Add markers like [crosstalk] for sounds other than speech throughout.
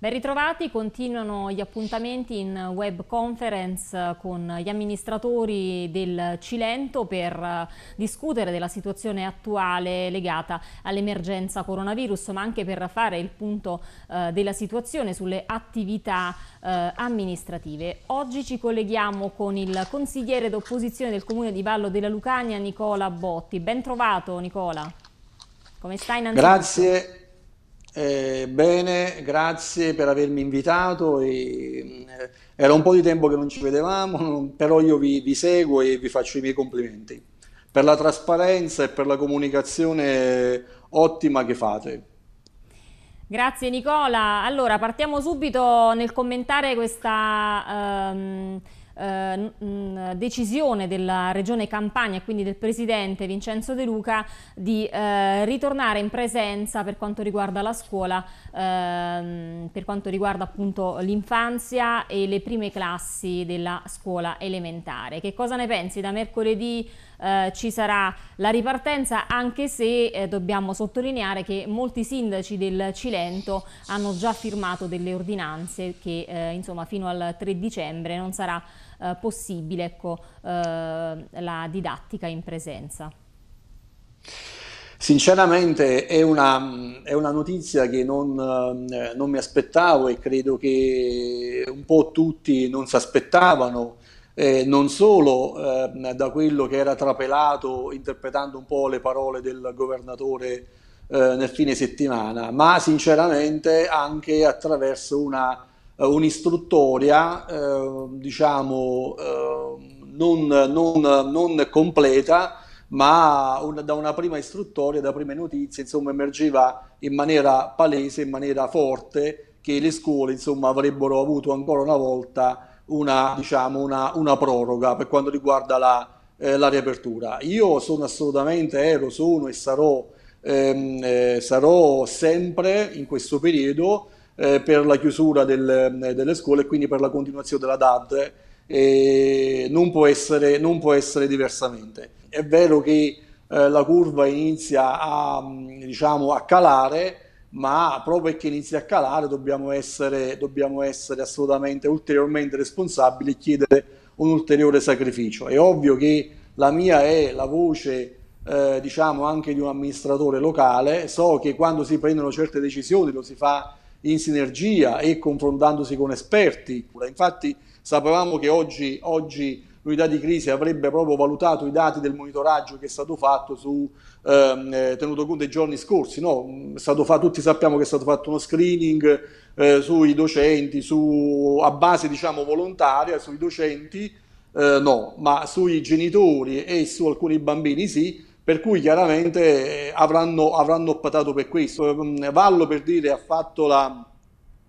Ben ritrovati, continuano gli appuntamenti in web conference con gli amministratori del Cilento per eh, discutere della situazione attuale legata all'emergenza coronavirus, ma anche per fare il punto eh, della situazione sulle attività eh, amministrative. Oggi ci colleghiamo con il consigliere d'opposizione del Comune di Vallo della Lucania, Nicola Botti. Ben trovato Nicola, come stai innanzitutto? Grazie. Eh, bene, grazie per avermi invitato. E, eh, era un po' di tempo che non ci vedevamo, [laughs] però io vi, vi, seguo e vi faccio i miei complimenti per la trasparenza e per la comunicazione ottima che fate. Grazie Nicola. Allora, partiamo subito nel commentare questa... Um eh, mh, decisione della Regione Campania e quindi del Presidente Vincenzo De Luca di eh, ritornare in presenza per quanto riguarda la scuola, ehm, per quanto riguarda appunto l'infanzia e le prime classi della scuola elementare. Che cosa ne pensi? Da mercoledì eh, ci sarà la ripartenza anche se eh, dobbiamo sottolineare che molti sindaci del Cilento hanno già firmato delle ordinanze che eh, insomma fino al 3 dicembre non sarà eh, possibile ecco, eh, la didattica in presenza. Sinceramente è una, è una, notizia che non, eh, non, mi aspettavo e credo che un po' tutti non si aspettavano, eh, non solo eh, da quello che era trapelato interpretando un po' le parole del governatore eh, nel fine settimana, ma sinceramente anche attraverso una eh, un'istruttoria ehm, diciamo, ehm, non, non, non, completa, ma una, da una prima istruttoria, da prime notizie, insomma, emergeva in maniera palese, in maniera forte, che le scuole insomma, avrebbero avuto ancora una volta una, diciamo, una, una proroga per quanto riguarda la, eh, la, riapertura. Io sono assolutamente, ero, sono e sarò, ehm, eh, sarò sempre in questo periodo eh, per la chiusura del, eh, delle scuole e quindi per la continuazione della DAD eh, non, può essere, non, può essere, diversamente. È vero che eh, la curva inizia a, diciamo, a calare, ma proprio perché inizia a calare dobbiamo essere, dobbiamo essere assolutamente ulteriormente responsabili e chiedere un ulteriore sacrificio. È ovvio che la mia è la voce eh, diciamo anche di un amministratore locale, so che quando si prendono certe decisioni lo si fa in sinergia e confrontandosi con esperti. Infatti sapevamo che oggi, oggi l'unità di crisi avrebbe proprio valutato i dati del monitoraggio che è stato fatto su, ehm, eh, tenuto conto dei giorni scorsi. No? Fatto, tutti sappiamo che è stato fatto uno screening eh, sui docenti, su, a base diciamo, volontaria sui docenti, eh, no, ma sui genitori e su alcuni bambini sì per cui chiaramente eh, avranno, avranno optato per questo. Ehm, Vallo per dire ha fatto la,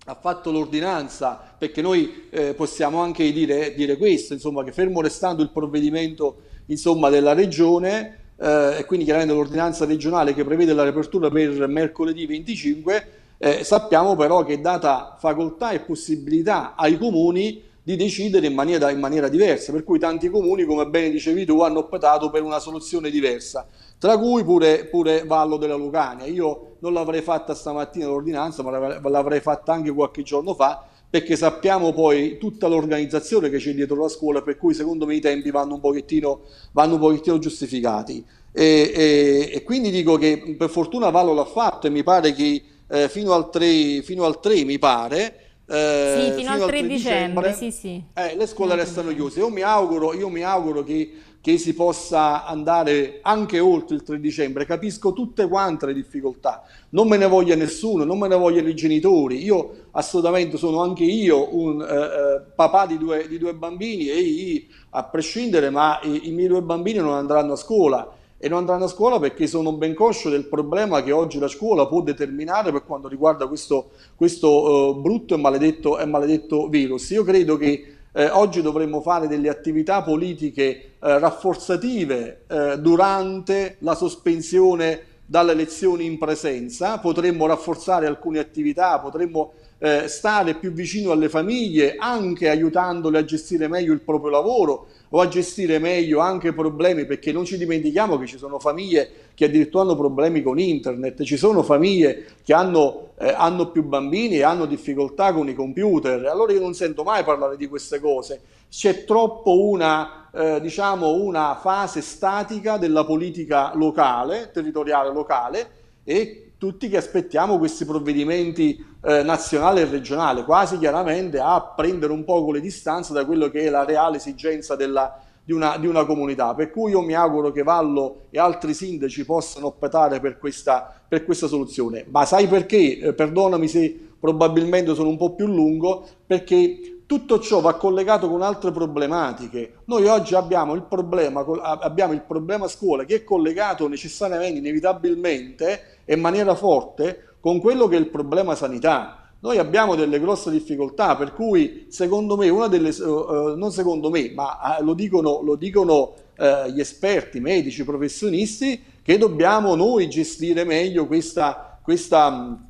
ha fatto l'ordinanza, perché noi eh, possiamo anche dire, dire questo, insomma, che fermo restando il provvedimento insomma, della Regione, eh, e quindi chiaramente l'ordinanza regionale che prevede la riapertura per mercoledì 25, eh, sappiamo però che è data facoltà e possibilità ai comuni di decidere in maniera, in maniera, diversa, per cui tanti comuni, come bene dicevi tu, hanno optato per una soluzione diversa, tra cui pure, pure Vallo della Lucania. Io non l'avrei fatta stamattina l'ordinanza, ma l'avrei fatta anche qualche giorno fa, perché sappiamo poi tutta l'organizzazione che c'è dietro la scuola, per cui secondo me i tempi vanno un pochettino, vanno un pochettino giustificati. E, e, e, quindi dico che per fortuna Vallo l'ha fatto e mi pare che eh, fino, al 3, fino al 3 mi pare, eh, sì, fino, fino al 3 dicembre, sì, sì. Eh, le scuole fino restano chiuse. Io mi auguro, io mi auguro che, che, si possa andare anche oltre il 3 dicembre. Capisco tutte quante le difficoltà. Non me ne voglia nessuno, non me ne vogliono i genitori. Io assolutamente sono anche io un eh, eh papà di due, di due, bambini e a prescindere, ma i, i miei due bambini non andranno a scuola e non andranno a scuola perché sono ben coscio del problema che oggi la scuola può determinare per quanto riguarda questo, questo uh, brutto e maledetto, e maledetto, virus. Io credo che eh, oggi dovremmo fare delle attività politiche eh, rafforzative eh, durante la sospensione dalle lezioni in presenza, potremmo rafforzare alcune attività, potremmo eh, stare più vicino alle famiglie, anche aiutandole a gestire meglio il proprio lavoro o a gestire meglio anche problemi, perché non ci dimentichiamo che ci sono famiglie che addirittura hanno problemi con internet, ci sono famiglie che hanno, eh, hanno più bambini e hanno difficoltà con i computer, allora io non sento mai parlare di queste cose, c'è troppo una, eh, diciamo una fase statica della politica locale, territoriale locale e tutti che aspettiamo questi provvedimenti eh, nazionale e regionale, quasi chiaramente a prendere un poco le distanze da quello che è la reale esigenza della, di, una, di, una, comunità. Per cui io mi auguro che Vallo e altri sindaci possano optare per questa, per questa soluzione. Ma sai perché? Eh, perdonami se probabilmente sono un po' più lungo, perché tutto ciò va collegato con altre problematiche. Noi oggi abbiamo il problema, abbiamo il problema scuola che è collegato necessariamente, inevitabilmente e in maniera forte con quello che è il problema sanità. Noi abbiamo delle grosse difficoltà, per cui secondo me, una delle, eh, eh non secondo me, ma eh, lo dicono, lo dicono eh, gli esperti, medici, professionisti, che dobbiamo noi gestire meglio questa, questa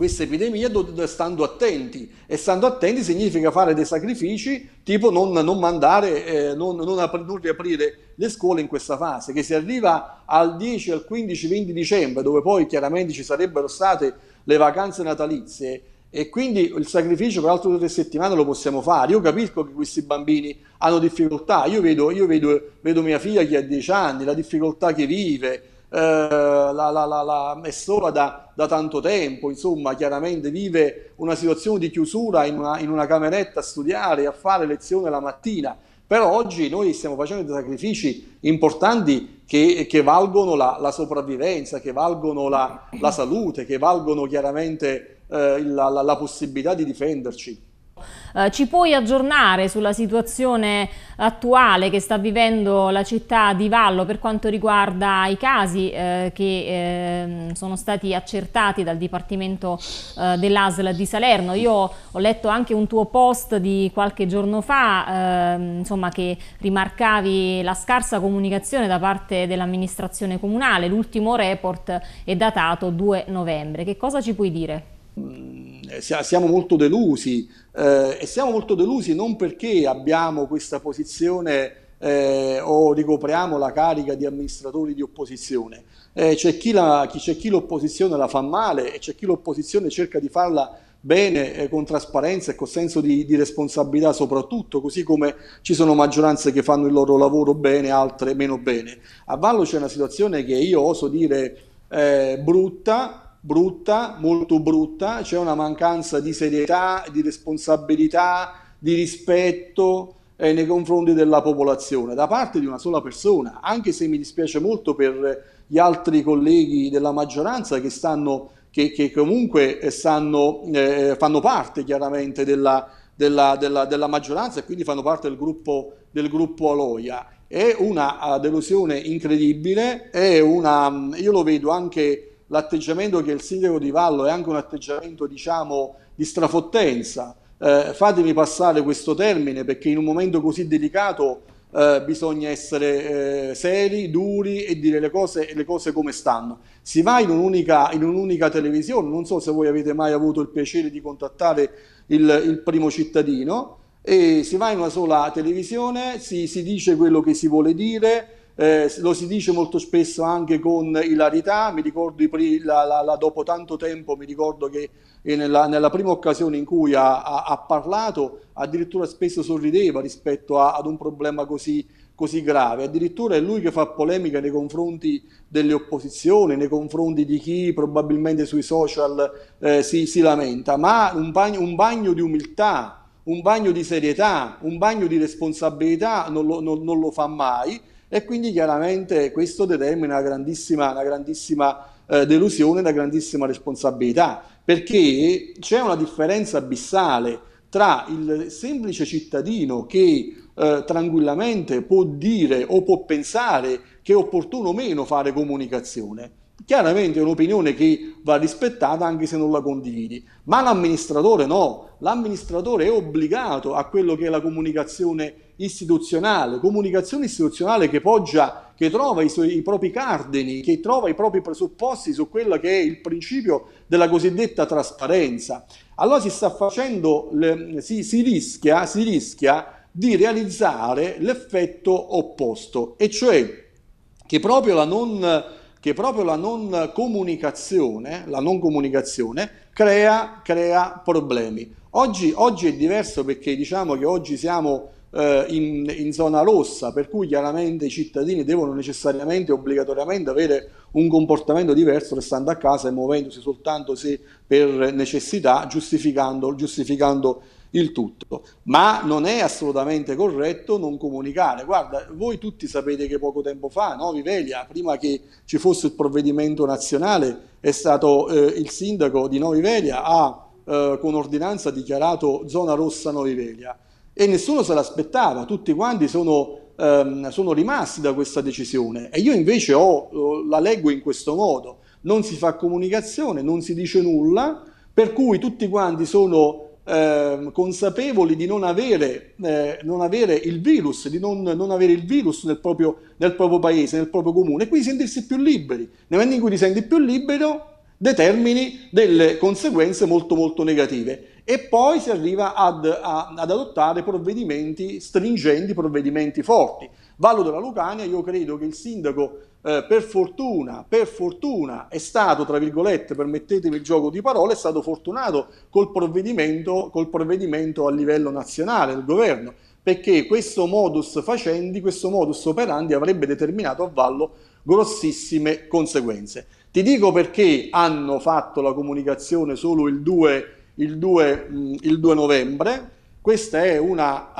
questa epidemia stando attenti e stando attenti significa fare dei sacrifici tipo non, non mandare, eh, non, non, apri, non, riaprire le scuole in questa fase che si arriva al 10, al 15, 20 dicembre dove poi chiaramente ci sarebbero state le vacanze natalizie e quindi il sacrificio per altre tre settimane lo possiamo fare. Io capisco che questi bambini hanno difficoltà, io vedo, io vedo, vedo mia figlia che ha 10 anni, la difficoltà che vive, eh, la, la, la, è sola da, da, tanto tempo, insomma chiaramente vive una situazione di chiusura in una, in una cameretta a studiare, a fare lezione la mattina, però oggi noi stiamo facendo dei sacrifici importanti che, che valgono la, la, sopravvivenza, che valgono la, la, salute, che valgono chiaramente eh, la, la possibilità di difenderci. Eh, ci puoi aggiornare sulla situazione attuale che sta vivendo la città di Vallo per quanto riguarda i casi eh, che eh, sono stati accertati dal Dipartimento eh, dell'ASL di Salerno? Io ho letto anche un tuo post di qualche giorno fa ehm, insomma, che rimarcavi la scarsa comunicazione da parte dell'amministrazione comunale, l'ultimo report è datato 2 novembre. Che cosa ci puoi dire? Mm, eh, siamo molto delusi eh, e siamo molto delusi non perché abbiamo questa posizione eh, o ricopriamo la carica di amministratori di opposizione. Eh, c'è, chi la, chi, c'è, chi l'opposizione la fa male e c'è chi l'opposizione cerca di farla bene, eh, con trasparenza e con senso di, di, responsabilità soprattutto, così come ci sono maggioranze che fanno il loro lavoro bene, altre meno bene. A Vallo c'è una situazione che io oso dire eh, brutta, brutta, molto brutta, c'è una mancanza di serietà, di responsabilità, di rispetto eh, nei confronti della popolazione da parte di una sola persona, anche se mi dispiace molto per gli altri colleghi della maggioranza che, stanno, che, che comunque eh, stanno, eh, fanno parte chiaramente della, della, della, della, maggioranza e quindi fanno parte del gruppo, del gruppo Aloia. È una eh, delusione incredibile, è una, io lo vedo anche l'atteggiamento che il sindaco di Vallo è anche un atteggiamento diciamo di strafottenza. Eh, fatemi passare questo termine perché in un momento così delicato eh, bisogna essere eh, seri, duri e dire le cose, le cose, come stanno. Si va in un'unica, in un'unica, televisione, non so se voi avete mai avuto il piacere di contattare il, il primo cittadino, e si va in una sola televisione, si, si dice quello che si vuole dire, eh, lo si dice molto spesso anche con ilarità, mi ricordo la, la, la, dopo tanto tempo, mi ricordo che eh, nella, nella prima occasione in cui ha, ha, ha, parlato addirittura spesso sorrideva rispetto a, ad un problema così, così grave, addirittura è lui che fa polemica nei confronti delle opposizioni, nei confronti di chi probabilmente sui social eh, si, si, lamenta, ma un bagno, un bagno di umiltà, un bagno di serietà, un bagno di responsabilità non lo, non, non lo fa mai e quindi chiaramente questo determina una grandissima, una grandissima eh, delusione, una grandissima responsabilità, perché c'è una differenza abissale tra il semplice cittadino che eh, tranquillamente può dire o può pensare che è opportuno o meno fare comunicazione. Chiaramente è un'opinione che va rispettata anche se non la condividi, ma l'amministratore no, l'amministratore è obbligato a quello che è la comunicazione istituzionale, comunicazione istituzionale che poggia, che trova i, suoi, i, propri cardini, che trova i propri presupposti su quello che è il principio della cosiddetta trasparenza. Allora si sta facendo, si, si, rischia, si rischia di realizzare l'effetto opposto, e cioè che proprio la non che proprio la non comunicazione, la non comunicazione crea, crea problemi. Oggi, oggi, è diverso perché diciamo che oggi siamo eh, in, in, zona rossa, per cui chiaramente i cittadini devono necessariamente, obbligatoriamente avere un comportamento diverso restando a casa e muovendosi soltanto se per necessità, giustificando, giustificando il tutto. Ma non è assolutamente corretto non comunicare. Guarda, voi tutti sapete che poco tempo fa, no, Vivelia, prima che ci fosse il provvedimento nazionale, è stato eh, il sindaco di Novivelia a eh, con ordinanza dichiarato zona rossa Novivelia e nessuno se l'aspettava, tutti quanti sono, ehm, sono rimasti da questa decisione e io invece ho, eh, la leggo in questo modo, non si fa comunicazione, non si dice nulla, per cui tutti quanti sono eh, consapevoli di non avere, eh, non avere, il virus, di non, non avere il virus nel proprio, nel proprio, paese, nel proprio comune, e quindi sentirsi più liberi. Nel momento in cui ti senti più libero, determini delle conseguenze molto molto negative e poi si arriva ad, a, ad, adottare provvedimenti stringenti, provvedimenti forti. Vallo della Lucania, io credo che il sindaco eh, per, fortuna, per fortuna è stato, tra virgolette, permettetemi il gioco di parole, è stato fortunato col provvedimento, col provvedimento a livello nazionale del governo, perché questo modus facendi, questo modus operandi avrebbe determinato a Vallo grossissime conseguenze. Ti dico perché hanno fatto la comunicazione solo il 2 il 2, il 2 novembre. Questa è una,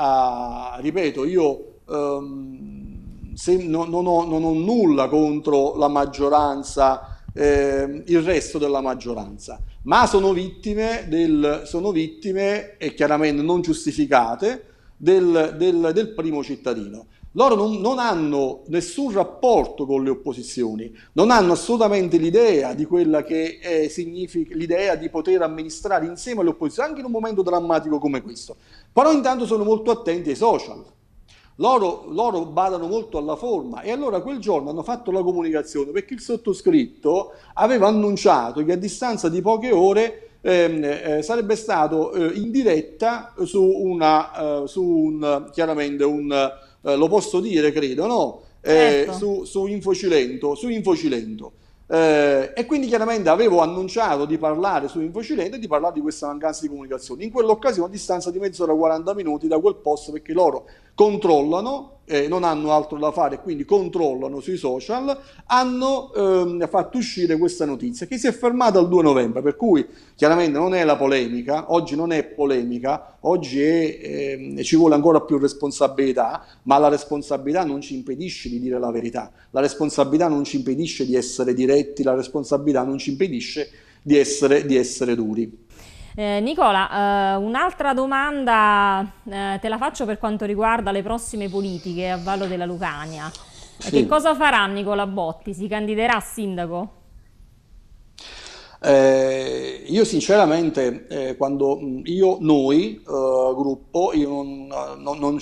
uh, ripeto, io um, se, no, non, ho, non, ho, nulla contro la maggioranza, eh, il resto della maggioranza, ma sono vittime, del, sono vittime e chiaramente non giustificate del, del, del primo cittadino. Loro non, non, hanno nessun rapporto con le opposizioni, non hanno assolutamente l'idea di quella che è, eh, significa l'idea di poter amministrare insieme alle opposizioni, anche in un momento drammatico come questo. Però intanto sono molto attenti ai social. Loro, loro, badano molto alla forma e allora quel giorno hanno fatto la comunicazione perché il sottoscritto aveva annunciato che a distanza di poche ore ehm, eh, sarebbe stato eh, in diretta su, una, eh, su un, chiaramente un eh, lo posso dire credo, no? Eh, ecco. su, su, Infocilento, su Infocilento. Eh, e quindi chiaramente avevo annunciato di parlare su Infocilento e di parlare di questa mancanza di comunicazione. In quell'occasione a distanza di mezz'ora 40 minuti da quel posto perché loro controllano, eh, non hanno altro da fare, quindi controllano sui social, hanno ehm, fatto uscire questa notizia che si è fermata il 2 novembre, per cui chiaramente non è la polemica, oggi non è polemica, oggi è, ehm, ci vuole ancora più responsabilità, ma la responsabilità non ci impedisce di dire la verità, la responsabilità non ci impedisce di essere diretti, la responsabilità non ci impedisce di essere, di essere duri. Eh, Nicola, eh, un'altra domanda eh, te la faccio per quanto riguarda le prossime politiche a Vallo della Lucania. Eh, sì. Che cosa farà Nicola Botti? Si candiderà a sindaco? Eh, io sinceramente, eh, quando io, noi, eh, gruppo, io non, non, non,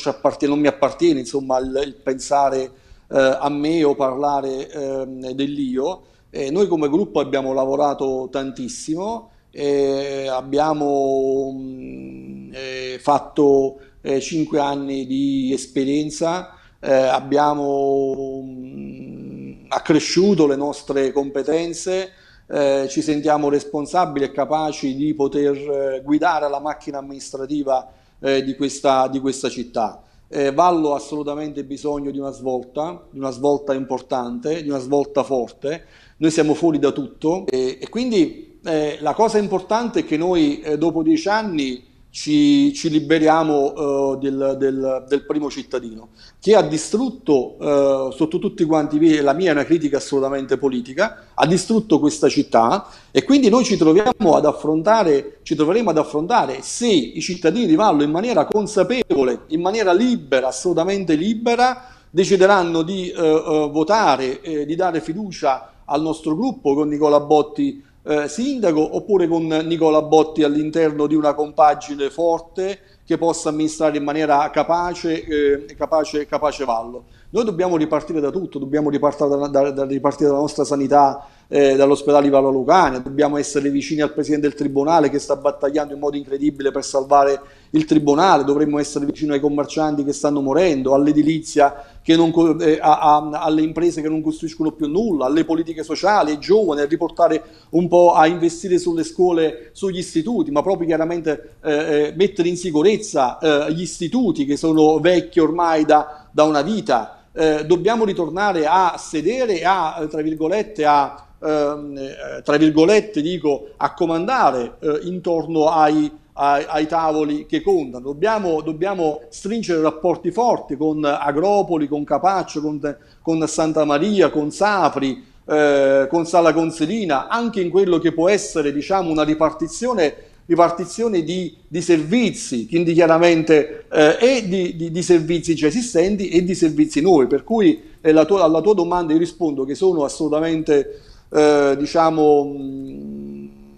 non, mi appartiene insomma, il, il pensare eh, a me o parlare ehm, dell'io. Eh, noi come gruppo abbiamo lavorato tantissimo eh, abbiamo mh, fatto 5 eh, anni di esperienza, eh, abbiamo mh, accresciuto le nostre competenze, eh, ci sentiamo responsabili e capaci di poter eh, guidare la macchina amministrativa eh, di, questa, di, questa, città. Eh, Vallo ha assolutamente bisogno di una svolta, di una svolta importante, di una svolta forte. Noi siamo fuori da tutto e, e quindi eh, la cosa importante è che noi eh, dopo dieci anni ci, ci liberiamo eh, del, del, del, primo cittadino che ha distrutto eh, sotto tutti quanti la mia è una critica assolutamente politica ha distrutto questa città e quindi noi ci troviamo ad affrontare ci troveremo ad affrontare se i cittadini di Vallo in maniera consapevole in maniera libera assolutamente libera decideranno di eh, votare di dare fiducia al nostro gruppo con Nicola Botti eh, sindaco oppure con Nicola Botti all'interno di una compagine forte che possa amministrare in maniera capace, eh, capace, capace vallo. Noi dobbiamo ripartire da tutto, dobbiamo ripartire, da, da, da, ripartire dalla nostra sanità, eh, dall'ospedale Valo Lucania, dobbiamo essere vicini al Presidente del Tribunale che sta battagliando in modo incredibile per salvare il Tribunale, dovremmo essere vicini ai commercianti che stanno morendo, all'edilizia, non, eh, a, a, alle imprese che non costruiscono più nulla, alle politiche sociali, ai giovani, a riportare un po' a investire sulle scuole, sugli istituti, ma proprio chiaramente eh, eh mettere in sicurezza eh, gli istituti che sono vecchi ormai da, da una vita. Eh, dobbiamo ritornare a sedere, a, tra virgolette, a Ehm, eh, tra virgolette dico, a comandare eh, intorno ai, ai, ai, tavoli che contano. Dobbiamo, dobbiamo, stringere rapporti forti con Agropoli, con Capaccio, con, con Santa Maria, con Sapri, eh, con Sala Conselina, anche in quello che può essere diciamo, una ripartizione, ripartizione di, di, servizi, quindi chiaramente eh, e di, di, di, servizi già esistenti e di servizi nuovi. Per cui eh, tua, alla tua domanda io rispondo che sono assolutamente eh, diciamo,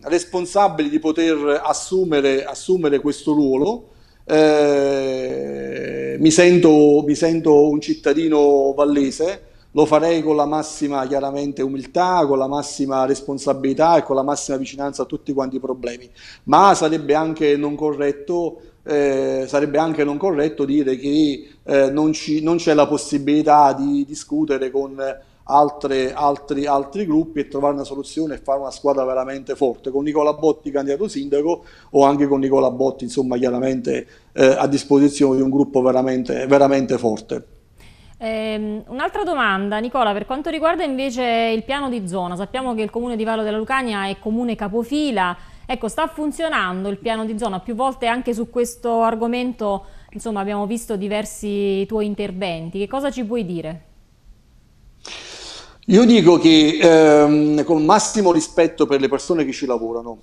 responsabili di poter assumere, assumere questo ruolo. Eh, mi, sento, mi, sento, un cittadino vallese, lo farei con la massima chiaramente umiltà, con la massima responsabilità e con la massima vicinanza a tutti quanti i problemi, ma sarebbe anche non corretto, eh, sarebbe anche non corretto dire che eh, non, ci, non, c'è la possibilità di discutere con altre, altri, altri, gruppi e trovare una soluzione e fare una squadra veramente forte. Con Nicola Botti candidato sindaco o anche con Nicola Botti, insomma, chiaramente eh, a disposizione di un gruppo veramente, veramente forte. Eh, un'altra domanda, Nicola, per quanto riguarda invece il piano di zona, sappiamo che il comune di Vallo della Lucania è comune capofila, ecco sta funzionando il piano di zona, più volte anche su questo argomento insomma, abbiamo visto diversi tuoi interventi, che cosa ci puoi dire? Io dico che ehm, con massimo rispetto per le persone che ci lavorano,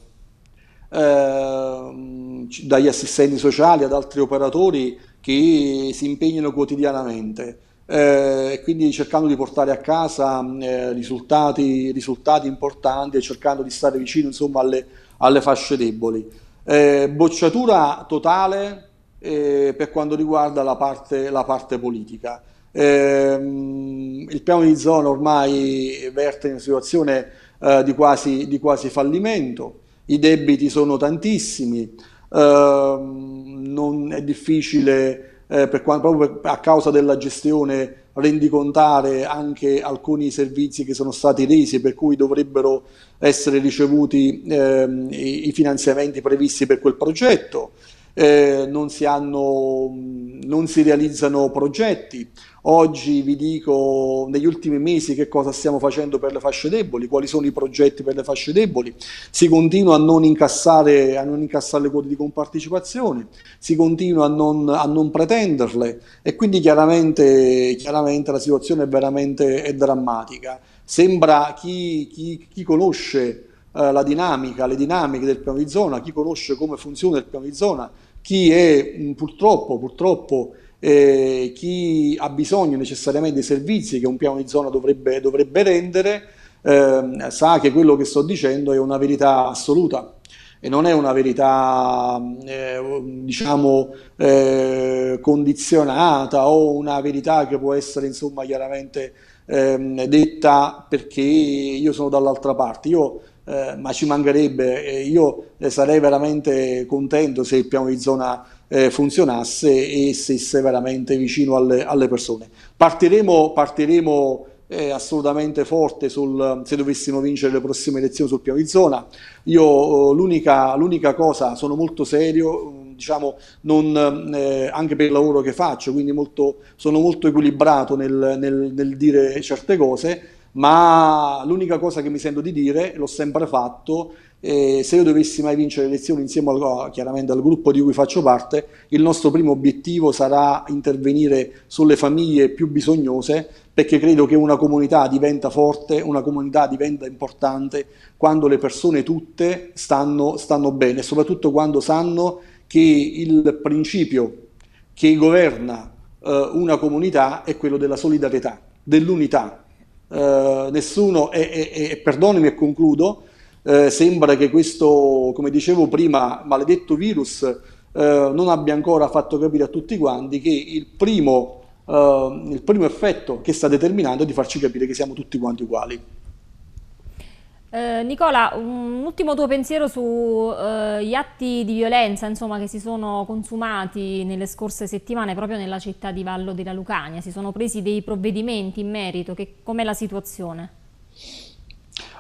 ehm, dagli assistenti sociali ad altri operatori che si impegnano quotidianamente, eh, quindi cercando di portare a casa eh, risultati, risultati, importanti e cercando di stare vicino insomma, alle, alle, fasce deboli. Eh, bocciatura totale eh, per quanto riguarda la parte, la parte politica. Ehm, il piano di zona ormai verte in una situazione eh, di, quasi, di, quasi, fallimento, i debiti sono tantissimi, ehm, non è difficile eh, per, proprio per, a causa della gestione rendicontare anche alcuni servizi che sono stati resi per cui dovrebbero essere ricevuti ehm, i, i finanziamenti previsti per quel progetto eh, non, si hanno, non si realizzano progetti. Oggi vi dico negli ultimi mesi che cosa stiamo facendo per le fasce deboli, quali sono i progetti per le fasce deboli. Si continua a non incassare, a non incassare le quote di compartecipazione, si continua a non, a non pretenderle e quindi chiaramente, chiaramente la situazione è veramente è drammatica. Sembra chi, chi, chi conosce eh, la dinamica, le dinamiche del piano di zona, chi conosce come funziona il piano di zona, chi è mh, mm, purtroppo, purtroppo eh, chi ha bisogno necessariamente dei servizi che un piano di zona dovrebbe, dovrebbe rendere, eh, sa che quello che sto dicendo è una verità assoluta e non è una verità mm, eh, diciamo eh, condizionata o una verità che può essere insomma chiaramente ehm, detta perché io sono dall'altra parte. Io eh, ma ci mancherebbe, eh, io sarei veramente contento se il piano di zona eh, funzionasse e stesse veramente vicino alle, alle persone. Partiremo, partiremo eh, assolutamente forte sul, se dovessimo vincere le prossime elezioni sul piano di zona. Io eh, l'unica cosa, sono molto serio, mm, diciamo, non, eh, anche per il lavoro che faccio, quindi molto, sono molto equilibrato nel, nel, nel dire certe cose ma l'unica cosa che mi sento di dire, l'ho sempre fatto, eh, se io dovessi mai vincere le elezioni insieme al, chiaramente al gruppo di cui faccio parte, il nostro primo obiettivo sarà intervenire sulle famiglie più bisognose perché credo che una comunità diventa forte, una comunità diventa importante quando le persone tutte stanno, stanno bene, soprattutto quando sanno che il principio che governa eh, una comunità è quello della solidarietà, dell'unità eh, nessuno, e, e, e, perdonami e concludo, eh, sembra che questo, come dicevo prima, maledetto virus eh, non abbia ancora fatto capire a tutti quanti che il primo, eh, il primo effetto che sta determinando è di farci capire che siamo tutti quanti uguali. Eh, Nicola, un ultimo tuo pensiero sugli eh, atti di violenza insomma, che si sono consumati nelle scorse settimane proprio nella città di Vallo della Lucania. Si sono presi dei provvedimenti in merito. Com'è la situazione?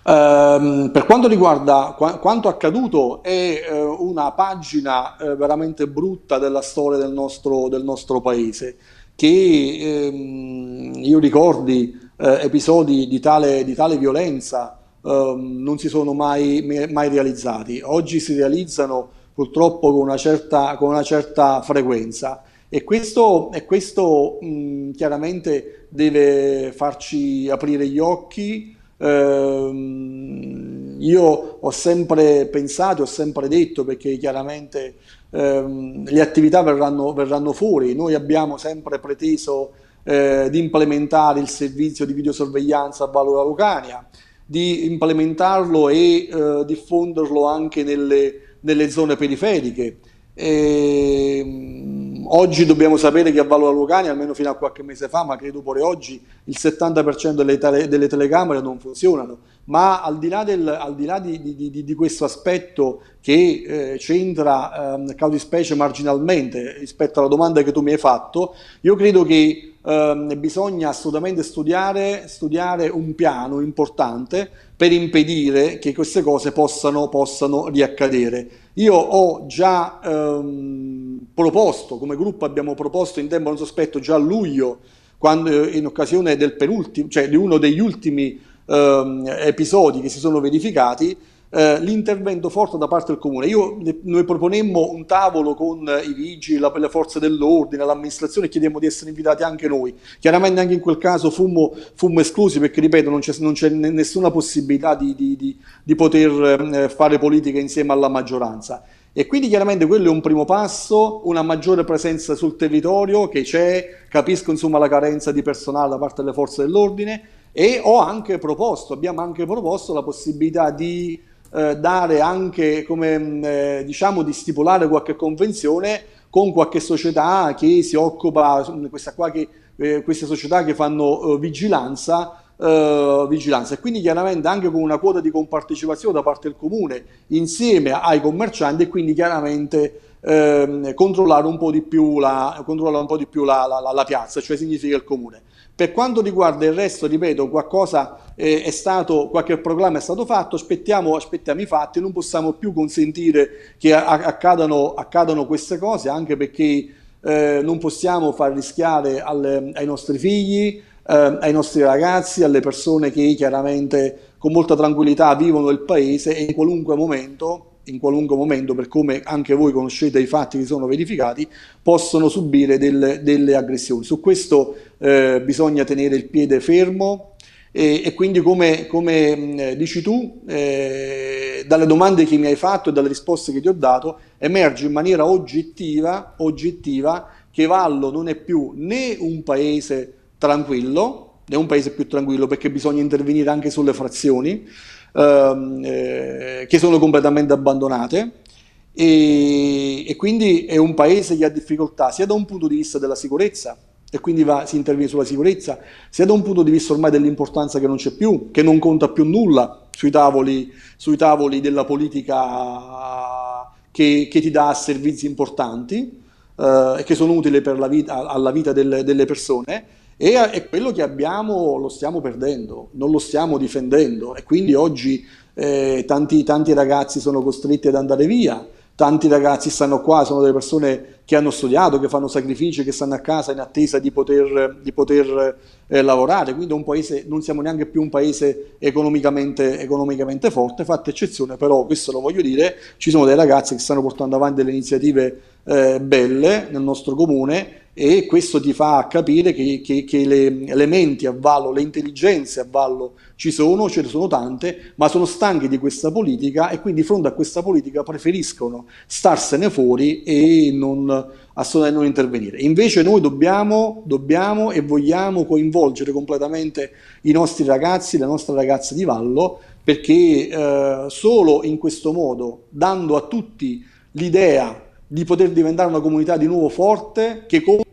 Um, per quanto riguarda qu quanto accaduto è uh, una pagina uh, veramente brutta della storia del nostro, del nostro paese che um, io ricordi uh, episodi di tale, di tale violenza Ehm, non si sono mai, mai, realizzati. Oggi si realizzano purtroppo con una certa, con una certa frequenza e questo, e questo mh, chiaramente deve farci aprire gli occhi. Ehm, io ho sempre pensato, ho sempre detto, perché chiaramente ehm, le attività verranno, verranno fuori, noi abbiamo sempre preteso eh, di implementare il servizio di videosorveglianza a Valora Lucania di implementarlo e eh, diffonderlo anche nelle, nelle zone periferiche. E, ehm, oggi dobbiamo sapere che a Vallo Lucania, almeno fino a qualche mese fa, ma credo pure oggi, il 70% delle, tele, delle telecamere non funzionano. Ma al di là, del, al di, là di, di, di, questo aspetto che eh, c'entra eh, caudispecie marginalmente rispetto alla domanda che tu mi hai fatto, io credo che eh, bisogna assolutamente studiare, studiare un piano importante per impedire che queste cose possano, possano riaccadere. Io ho già ehm, proposto, come gruppo abbiamo proposto in tempo non sospetto già a luglio, quando, eh, in occasione del penultimo, cioè di uno degli ultimi ehm, episodi che si sono verificati, eh, l'intervento forte da parte del comune. Io, noi proponemmo un tavolo con i vigili, la, le forze dell'ordine, l'amministrazione e chiedemmo di essere invitati anche noi. Chiaramente anche in quel caso fummo, fummo esclusi perché, ripeto, non c'è, non c'è nessuna possibilità di, di, di, di poter eh, fare politica insieme alla maggioranza. E quindi chiaramente quello è un primo passo, una maggiore presenza sul territorio che c'è, capisco insomma la carenza di personale da parte delle forze dell'ordine e ho anche proposto, abbiamo anche proposto la possibilità di eh, dare anche come mm, eh, diciamo di stipulare qualche convenzione con qualche società che si occupa, mm, questa qua che, eh, queste società che fanno vigilanza, vigilanza e quindi chiaramente anche con una quota di compartecipazione da parte del comune insieme ai commercianti e quindi chiaramente ehm, controllare un po' di più la, po di più la, la, la piazza, cioè significa il comune. Per quanto riguarda il resto, ripeto, qualcosa eh, è stato, qualche programma è stato fatto, aspettiamo, aspettiamo i fatti, non possiamo più consentire che accadano, accadano queste cose, anche perché eh, non possiamo far rischiare al, ai nostri figli, eh, ai nostri ragazzi, alle persone che chiaramente con molta tranquillità vivono il paese e in qualunque momento in qualunque momento, per come anche voi conoscete i fatti che sono verificati, possono subire delle, delle aggressioni. Su questo eh, bisogna tenere il piede fermo e, e quindi come, come dici tu, eh, dalle domande che mi hai fatto e dalle risposte che ti ho dato, emerge in maniera oggettiva, oggettiva che Vallo non è più né un paese tranquillo, né un paese più tranquillo perché bisogna intervenire anche sulle frazioni, Ehm, eh, che sono completamente abbandonate e, e, quindi è un paese che ha difficoltà sia da un punto di vista della sicurezza e quindi va, si interviene sulla sicurezza, sia da un punto di vista ormai dell'importanza che non c'è più, che non conta più nulla sui tavoli, sui tavoli della politica che, che, ti dà servizi importanti eh, che sono utili per la vita, alla vita del, delle persone e è eh, quello che abbiamo lo stiamo perdendo, non lo stiamo difendendo e quindi oggi eh, tanti, tanti ragazzi sono costretti ad andare via, tanti ragazzi stanno qua, sono delle persone che hanno studiato, che fanno sacrifici, che stanno a casa in attesa di poter, di poter eh, lavorare, quindi paese, non siamo neanche più un paese economicamente, economicamente, forte, fatta eccezione però, questo lo voglio dire, ci sono dei ragazzi che stanno portando avanti delle iniziative eh, belle nel nostro comune e questo ti fa capire che, che, che le, le, menti a vallo, le intelligenze a vallo ci sono, ce ne sono tante, ma sono stanchi di questa politica e quindi di fronte a questa politica preferiscono starsene fuori e non, assolutamente non intervenire. Invece noi dobbiamo, dobbiamo e vogliamo coinvolgere completamente i nostri ragazzi, le nostre ragazze di vallo, perché eh, solo in questo modo, dando a tutti l'idea di poter diventare una comunità di nuovo forte, che conta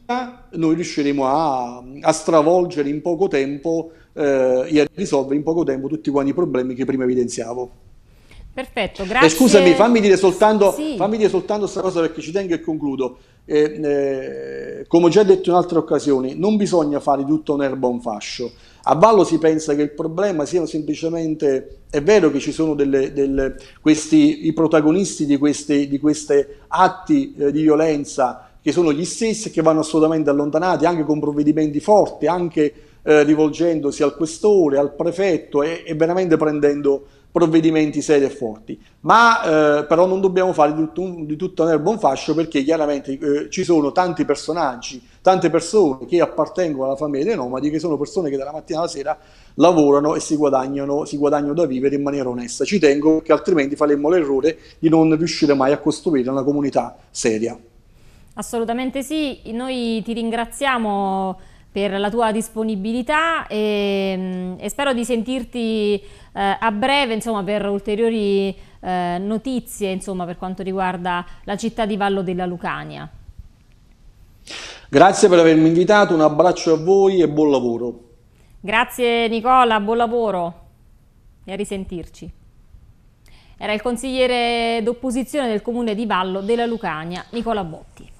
unita noi riusciremo a, a stravolgere in poco tempo eh, e a risolvere in poco tempo tutti quanti i problemi che prima evidenziavo. Perfetto, grazie. Eh, scusami, fammi dire soltanto questa cosa perché ci tengo e concludo. Eh, eh, come ho già detto in altre occasioni, non bisogna fare tutto un'erba un fascio. A Vallo si pensa che il problema siano semplicemente, è vero che ci sono delle, delle, questi, i protagonisti di questi, di questi atti eh, di violenza, che sono gli stessi e che vanno assolutamente allontanati anche con provvedimenti forti, anche eh, rivolgendosi al questore, al prefetto e, e, veramente prendendo provvedimenti seri e forti. Ma eh, però non dobbiamo fare di, tutto, di tutta un'erba un fascio perché chiaramente eh, ci sono tanti personaggi, tante persone che appartengono alla famiglia dei nomadi, che sono persone che dalla mattina alla sera lavorano e si guadagnano, si guadagnano da vivere in maniera onesta. Ci tengo perché altrimenti faremmo l'errore di non riuscire mai a costruire una comunità seria. Assolutamente sì, noi ti ringraziamo per la tua disponibilità e, mm, e spero di sentirti eh, a breve insomma, per ulteriori eh, notizie insomma, per quanto riguarda la città di Vallo della Lucania. Grazie per avermi invitato, un abbraccio a voi e buon lavoro. Grazie Nicola, buon lavoro e a risentirci. Era il consigliere d'opposizione del comune di Vallo della Lucania, Nicola Botti.